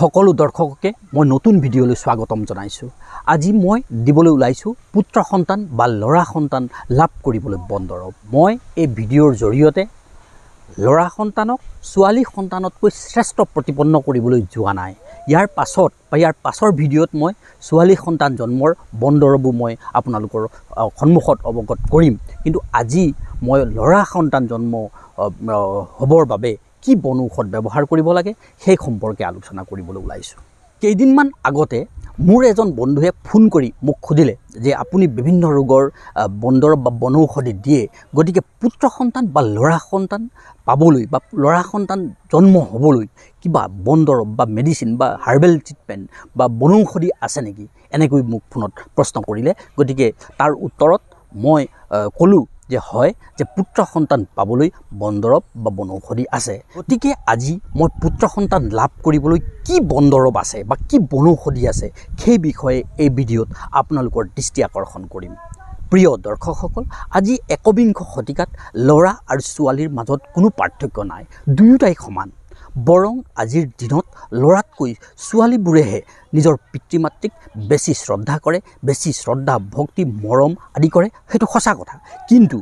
সকলো দৰ্শককে মই নতুন ভিডিঅ'লৈ স্বাগতম জনাইছোঁ আজি মই দিবলৈ ওলাইছোঁ পুত্ৰ সন্তান বা ল'ৰা সন্তান লাভ কৰিবলৈ বন দৰৱ মই এই ভিডিঅ'ৰ জৰিয়তে ল'ৰা সন্তানক ছোৱালী সন্তানতকৈ শ্ৰেষ্ঠ প্ৰতিপন্ন কৰিবলৈ যোৱা নাই ইয়াৰ পাছত বা ইয়াৰ পাছৰ ভিডিঅ'ত মই ছোৱালী সন্তান জন্মৰ বন বন্দৰৱো মই আপোনালোকৰ সন্মুখত অৱগত কৰিম কিন্তু আজি মই ল'ৰা সন্তান জন্ম হ'বৰ বাবে কি বনৌষধ ব্যৱহাৰ কৰিব লাগে সেই সম্পৰ্কে আলোচনা কৰিবলৈ ওলাইছোঁ কেইদিনমান আগতে মোৰ এজন বন্ধুৱে ফোন কৰি মোক সুধিলে যে আপুনি বিভিন্ন ৰোগৰ বনদৰৱ বা বনৌষধি দিয়ে গতিকে পুত্ৰ সন্তান বা ল'ৰা সন্তান পাবলৈ বা ল'ৰা সন্তান জন্ম হ'বলৈ কিবা বন দৰৱ বা মেডিচিন বা হাৰ্বেল ট্ৰিটমেণ্ট বা বনৌষধি আছে নেকি এনেকৈ মোক ফোনত প্ৰশ্ন কৰিলে গতিকে তাৰ উত্তৰত মই ক'লোঁ যে হয় যে পুত্ৰ সন্তান পাবলৈ বনদৰৱ বা বনৌষধি আছে গতিকে আজি মই পুত্ৰ সন্তান লাভ কৰিবলৈ কি বনদৰৱ আছে বা কি বনৌষধি আছে সেই বিষয়ে এই ভিডিঅ'ত আপোনালোকৰ দৃষ্টি আকৰ্ষণ কৰিম প্ৰিয় দৰ্শকসকল আজি একবিংশ শতিকাত ল'ৰা আৰু ছোৱালীৰ মাজত কোনো পাৰ্থক্য নাই দুয়োটাই সমান বৰং আজিৰ দিনত ল'ৰাতকৈ ছোৱালীবোৰেহে নিজৰ পিতৃ মাতৃক বেছি শ্ৰদ্ধা কৰে বেছি শ্ৰদ্ধা ভক্তি মৰম আদি কৰে সেইটো সঁচা কথা কিন্তু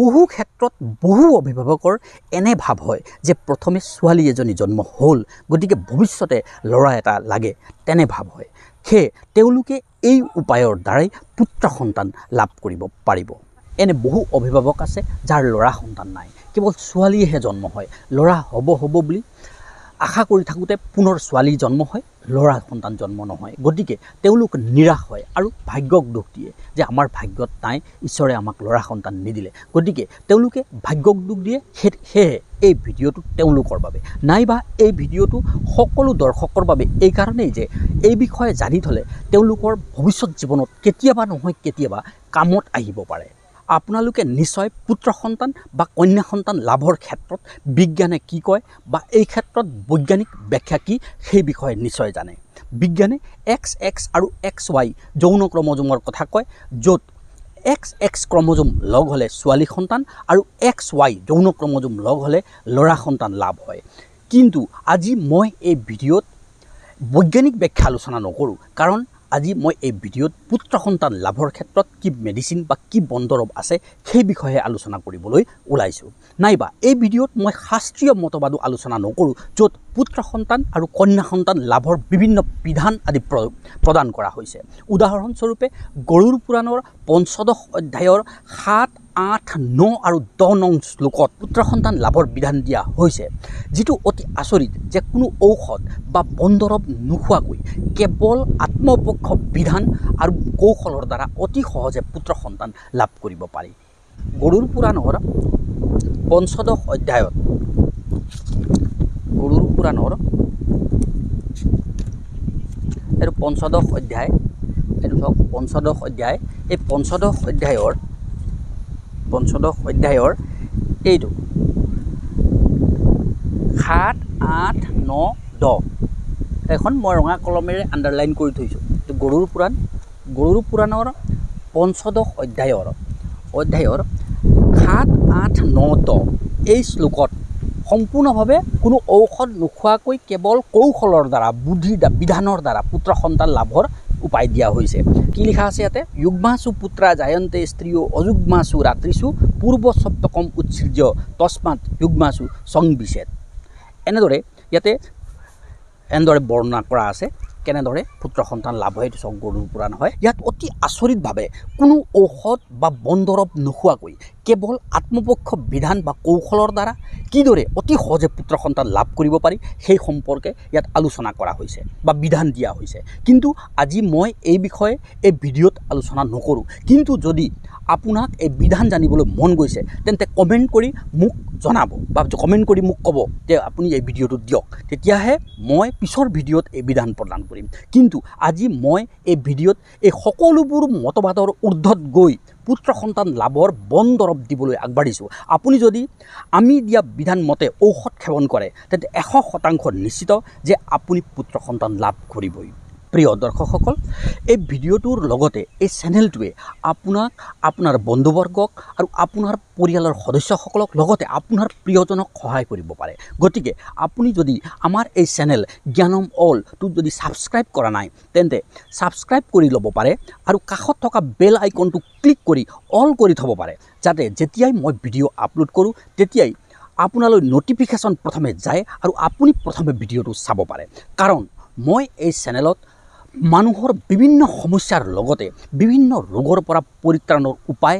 বহু ক্ষেত্ৰত বহু অভিভাৱকৰ এনে ভাৱ হয় যে প্ৰথমে ছোৱালী এজনী জন্ম হ'ল গতিকে ভৱিষ্যতে ল'ৰা এটা লাগে তেনে ভাৱ হয় সেয়ে তেওঁলোকে এই উপায়ৰ দ্বাৰাই পুত্ৰ সন্তান লাভ কৰিব পাৰিব এনে বহু অভিভাৱক আছে যাৰ ল'ৰা সন্তান নাই কেৱল ছোৱালীয়েহে জন্ম হয় ল'ৰা হ'ব হ'ব বুলি আশা কৰি থাকোঁতে পুনৰ ছোৱালী জন্ম হয় ল'ৰা সন্তান জন্ম নহয় গতিকে তেওঁলোক নিৰাশ হয় আৰু ভাগ্যক দোষ দিয়ে যে আমাৰ ভাগ্যত নাই ঈশ্বৰে আমাক ল'ৰা সন্তান নিদিলে গতিকে তেওঁলোকে ভাগ্যক দোষ দিয়ে সেই সেয়েহে এই ভিডিঅ'টো তেওঁলোকৰ বাবে নাইবা এই ভিডিঅ'টো সকলো দৰ্শকৰ বাবে এইকাৰণেই যে এই বিষয়ে জানি থ'লে তেওঁলোকৰ ভৱিষ্যত জীৱনত কেতিয়াবা নহয় কেতিয়াবা কামত আহিব পাৰে আপোনালোকে নিশ্চয় পুত্ৰ সন্তান বা কন্যা সন্তান লাভৰ ক্ষেত্ৰত বিজ্ঞানে কি কয় বা এই ক্ষেত্ৰত বৈজ্ঞানিক ব্যাখ্যা কি সেই বিষয়ে নিশ্চয় জানে বিজ্ঞানে এক্স এক্স আৰু এক্স ৱাই যৌন ক্ৰমজমৰ কথা কয় য'ত এক্স এক্স ক্ৰমজম লগ হ'লে ছোৱালী সন্তান আৰু এক্স ৱাই যৌন ক্ৰমজম লগ হ'লে ল'ৰা সন্তান লাভ হয় কিন্তু আজি মই এই ভিডিঅ'ত বৈজ্ঞানিক ব্যাখ্যা আলোচনা নকৰোঁ কাৰণ আজি মই এই ভিডিঅ'ত পুত্ৰ সন্তান লাভৰ ক্ষেত্ৰত কি মেডিচিন বা কি বন দৰৱ আছে সেই বিষয়ে আলোচনা কৰিবলৈ ওলাইছোঁ নাইবা এই ভিডিঅ'ত মই শাস্ত্ৰীয় মতবাদো আলোচনা নকৰোঁ য'ত পুত্ৰ সন্তান আৰু কন্যা সন্তান লাভৰ বিভিন্ন বিধান আদি প্ৰদান কৰা হৈছে উদাহৰণস্বৰূপে গৰুৰ পুৰাণৰ পঞ্চদশ অধ্যায়ৰ সাত আঠ ন আৰু দহ নং শ্লোকত পুত্ৰ সন্তান লাভৰ বিধান দিয়া হৈছে যিটো অতি আচৰিত যে কোনো ঔষধ বা বন্দৰৱ নোখোৱাকৈ কেৱল আত্মপক্ষ বিধান আৰু কৌশলৰ দ্বাৰা অতি সহজে পুত্ৰ সন্তান লাভ কৰিব পাৰি গৰুৰ পুৰাণৰ পঞ্চদশ অধ্যায়ত গৰুৰ পুৰাণৰ এইটো পঞ্চদশ অধ্যায় এইটো ধৰক পঞ্চদশ অধ্যায় এই পঞ্চদশ অধ্যায়ৰ পঞ্চদশ অধ্যায়ৰ এইটো সাত আঠ ন দহ এখন মই ৰঙা কলমেৰে আণ্ডাৰলাইন কৰি থৈছোঁ এইটো গৰুৰ পুৰাণ গৰুৰ পুৰাণৰ পঞ্চদশ অধ্যায়ৰ অধ্যায়ৰ সাত আঠ ন দহ এই শ্লোকত সম্পূৰ্ণভাৱে কোনো ঔষধ নোখোৱাকৈ কেৱল কৌশলৰ দ্বাৰা বুদ্ধিৰ দ্বাৰা বিধানৰ দ্বাৰা পুত্ৰ সন্তান লাভৰ উপায় দিয়া হৈছে কি লিখা আছে ইয়াতে য়ুগ্মাসু পুত্ৰা জায়ন্তে স্ত্ৰী অযুগ্মাচু ৰাত্ৰিছু পূৰ্ব সপ্তকম উৎসৰ্য তস্মাত য়ুগ্মাসু সংবিচেদ এনেদৰে ইয়াতে এনেদৰে বৰ্ণনা কৰা আছে কেনেদৰে পুত্ৰ সন্তান লাভ হয় চব গৰুৰ পৰা নহয় ইয়াত অতি আচৰিতভাৱে কোনো ঔষধ বা বন দৰৱ নোখোৱাকৈ কেৱল আত্মপক্ষ বিধান বা কৌশলৰ দ্বাৰা কিদৰে অতি সহজে পুত্ৰ সন্তান লাভ কৰিব পাৰি সেই সম্পৰ্কে ইয়াত আলোচনা কৰা হৈছে বা বিধান দিয়া হৈছে কিন্তু আজি মই এই বিষয়ে এই ভিডিঅ'ত আলোচনা নকৰোঁ কিন্তু যদি আপোনাক এই বিধান জানিবলৈ মন গৈছে তেন্তে কমেণ্ট কৰি মোক জনাব বা কমেণ্ট কৰি মোক ক'ব যে আপুনি এই ভিডিঅ'টো দিয়ক তেতিয়াহে মই পিছৰ ভিডিঅ'ত এই বিধান প্ৰদান কৰিম কিন্তু আজি মই এই ভিডিঅ'ত এই সকলোবোৰ মতবাদৰ ঊৰ্ধত গৈ পুত্ৰ সন্তান লাভৰ বন দৰৱ দিবলৈ আগবাঢ়িছোঁ আপুনি যদি আমি দিয়া বিধানমতে ঔষধ সেৱন কৰে তেন্তে এশ শতাংশ নিশ্চিত যে আপুনি পুত্ৰ সন্তান লাভ কৰিবই প্ৰিয় দৰ্শকসকল এই ভিডিঅ'টোৰ লগতে এই চেনেলটোৱে আপোনাক আপোনাৰ বন্ধুবৰ্গক আৰু আপোনাৰ পৰিয়ালৰ সদস্যসকলক লগতে আপোনাৰ প্ৰিয়জনক সহায় কৰিব পাৰে গতিকে আপুনি যদি আমাৰ এই চেনেল জ্ঞানম অলটো যদি ছাবস্ক্ৰাইব কৰা নাই তেন্তে ছাবস্ক্ৰাইব কৰি ল'ব পাৰে আৰু কাষত থকা বেল আইকনটো ক্লিক কৰি অল কৰি থ'ব পাৰে যাতে যেতিয়াই মই ভিডিঅ' আপলোড কৰোঁ তেতিয়াই আপোনালৈ ন'টিফিকেশ্যন প্ৰথমে যায় আৰু আপুনি প্ৰথমে ভিডিঅ'টো চাব পাৰে কাৰণ মই এই চেনেলত মানুহৰ বিভিন্ন সমস্যাৰ লগতে বিভিন্ন ৰোগৰ পৰা পৰিত্ৰাণৰ উপায়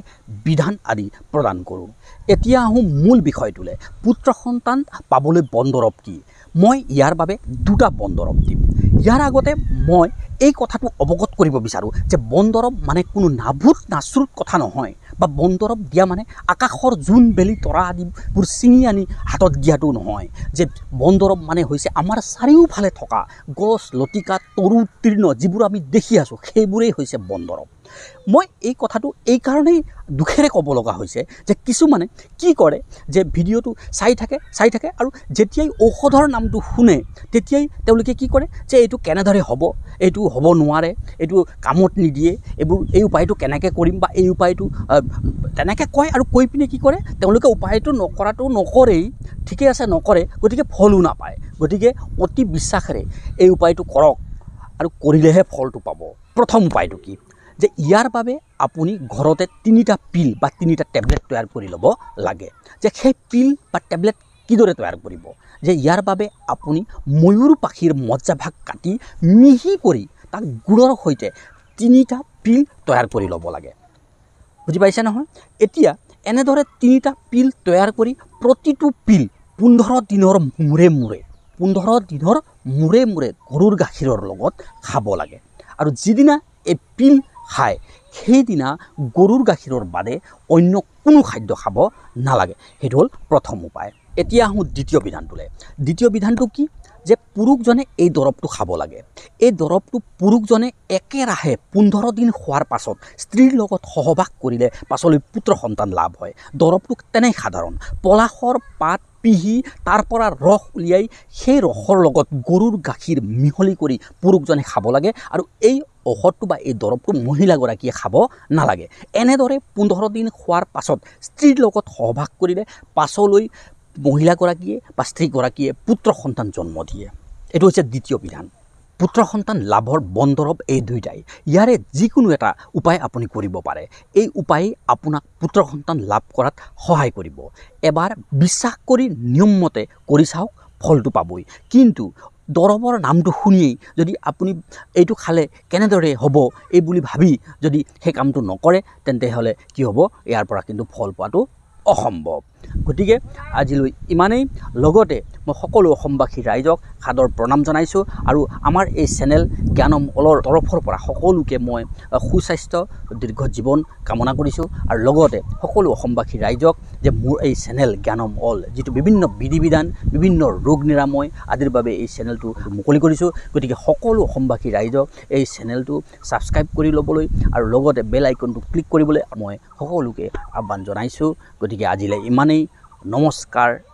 বিধান আদি প্ৰদান কৰোঁ এতিয়া আহোঁ মূল বিষয়টোলৈ পুত্ৰ সন্তান পাবলৈ বন দৰৱ কি মই ইয়াৰ বাবে দুটা বন দৰৱ দিম ইয়াৰ আগতে মই এই কথাটো অৱগত কৰিব বিচাৰোঁ যে বন্দৰৱ মানে কোনো নাভুত নাচ্ৰুত কথা নহয় বা বন দৰৱ দিয়া মানে আকাশৰ জোন বেলি তৰা আদিবোৰ ছিঙি আনি হাতত দিয়াটো নহয় যে বন দৰৱ মানে হৈছে আমাৰ চাৰিওফালে থকা গছ লতিকা তৰু উত্তীৰ্ণ যিবোৰ আমি দেখি আছোঁ সেইবোৰেই হৈছে বন দৰৱ মই এই কথাটো এইকাৰণেই দুখেৰে ক'ব লগা হৈছে যে কিছুমানে কি কৰে যে ভিডিঅ'টো চাই থাকে চাই থাকে আৰু যেতিয়াই ঔষধৰ নামটো শুনে তেতিয়াই তেওঁলোকে কি কৰে যে এইটো কেনেদৰে হ'ব এইটো হ'ব নোৱাৰে এইটো কামত নিদিয়ে এইবোৰ এই উপায়টো কেনেকৈ কৰিম বা এই উপায়টো তেনেকৈ কয় আৰু কৈ পিনে কি কৰে তেওঁলোকে উপায়টো নকৰাটো নকৰেই ঠিকেই আছে নকৰে গতিকে ফলো নাপায় গতিকে অতি বিশ্বাসেৰে এই উপায়টো কৰক আৰু কৰিলেহে ফলটো পাব প্ৰথম উপায়টো কি যে ইয়াৰ বাবে আপুনি ঘৰতে তিনিটা পিল বা তিনিটা টেবলেট তৈয়াৰ কৰি ল'ব লাগে যে সেই পিল বা টেবলেট কিদৰে তৈয়াৰ কৰিব যে ইয়াৰ বাবে আপুনি ময়ূৰ পাখিৰ মজ্জাভাগ কাটি মিহি কৰি তাক গুড়ৰ সৈতে তিনিটা পিল তৈয়াৰ কৰি ল'ব লাগে বুজি পাইছে নহয় এতিয়া এনেদৰে তিনিটা পিল তৈয়াৰ কৰি প্ৰতিটো পিল পোন্ধৰ দিনৰ মূৰে মূৰে পোন্ধৰ দিনৰ মূৰে মূৰে গৰুৰ গাখীৰৰ লগত খাব লাগে আৰু যিদিনা এই পিল খায় সেইদিনা গৰুৰ গাখীৰৰ বাদে অন্য কোনো খাদ্য খাব নালাগে সেইটো হ'ল প্ৰথম উপায় এতিয়া আহোঁ দ্বিতীয় বিধানটোলৈ দ্বিতীয় বিধানটো কি যে পুৰুষজনে এই দৰৱটো খাব লাগে এই দৰৱটো পুৰুষজনে একেৰাহে পোন্ধৰ দিন খোৱাৰ পাছত স্ত্ৰীৰ লগত সহবাস কৰিলে পাছলৈ পুত্ৰ সন্তান লাভ হয় দৰৱটো তেনেই সাধাৰণ পলাশৰ পাত পিহি তাৰ পৰা ৰস উলিয়াই সেই ৰসৰ লগত গৰুৰ গাখীৰ মিহলি কৰি পুৰুষজনে খাব লাগে আৰু এই ঔষধটো বা এই দৰৱটো মহিলাগৰাকীয়ে খাব নালাগে এনেদৰে পোন্ধৰ দিন খোৱাৰ পাছত স্ত্ৰীৰ লগত সহবাস কৰিলে পাছলৈ মহিলাগৰাকীয়ে বা স্ত্ৰীগৰাকীয়ে পুত্ৰ সন্তান জন্ম দিয়ে এইটো হৈছে দ্বিতীয় বিধান পুত্ৰ সন্তান লাভৰ বন্দৰৱ এই দুয়োটাই ইয়াৰে যিকোনো এটা উপায় আপুনি কৰিব পাৰে এই উপায়েই আপোনাক পুত্ৰ সন্তান লাভ কৰাত সহায় কৰিব এবাৰ বিশ্বাস কৰি নিয়মমতে কৰি চাওক ফলটো পাবই কিন্তু দৰৱৰ নামটো শুনিয়েই যদি আপুনি এইটো খালে কেনেদৰে হ'ব এই বুলি ভাবি যদি সেই কামটো নকৰে তেন্তেহ'লে কি হ'ব ইয়াৰ পৰা কিন্তু ফল পোৱাটো অসম্ভৱ গতিকে আজিলৈ ইমানেই লগতে মই সকলো অসমবাসী ৰাইজক সাদৰ প্ৰণাম জনাইছোঁ আৰু আমাৰ এই চেনেল অলৰ তৰফৰ পৰা সকলোকে মই সুস্বাস্থ্য দীৰ্ঘ জীৱন কামনা কৰিছোঁ আৰু লগতে সকলো অসমবাসী ৰাইজক যে মোৰ এই চেনেল জ্ঞানম অল যিটো বিভিন্ন বিধি বিধান বিভিন্ন ৰোগ নিৰাময় আদিৰ বাবে এই চেনেলটো মুকলি কৰিছোঁ গতিকে সকলো অসমবাসী ৰাইজক এই চেনেলটো ছাবস্ক্ৰাইব কৰি ল'বলৈ আৰু লগতে বেল আইকনটো ক্লিক কৰিবলৈ মই সকলোকে আহ্বান জনাইছোঁ গতিকে আজিলৈ ইমানেই নমস্কাৰ